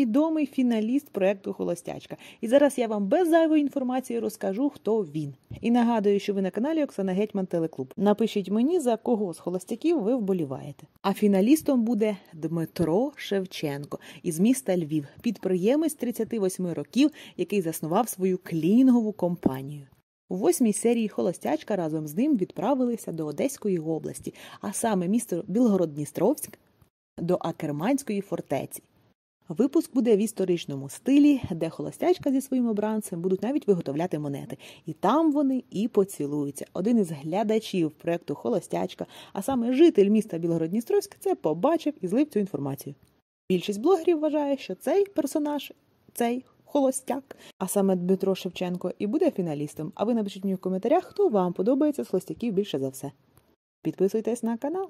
відомий фіналіст проекту Холостячка. І зараз я вам без зайвої інформації розкажу, хто він. І нагадую, що ви на каналі Оксана Гетьман Телеклуб. Напишіть мені, за кого з холостяків ви вболіваєте. А фіналістом буде Дмитро Шевченко із міста Львів, підприємець 38 років, який заснував свою клінгову компанію. У восьмій серії Холостячка разом з ним відправилися до Одеської області, а саме місто Білгород-Дністровськ до Акерманської фортеці. Випуск буде в історичному стилі, де холостячка зі своїм обранцем будуть навіть виготовляти монети. І там вони і поцілуються. Один із глядачів проєкту Холостячка, а саме житель міста Білгород-Дністровськ, це побачив і злив цю інформацію. Більшість блогерів вважає, що цей персонаж, цей холостяк, а саме Дмитро Шевченко, і буде фіналістом. А ви напишіть мені в коментарях, хто вам подобається з холостяків більше за все. Підписуйтесь на канал.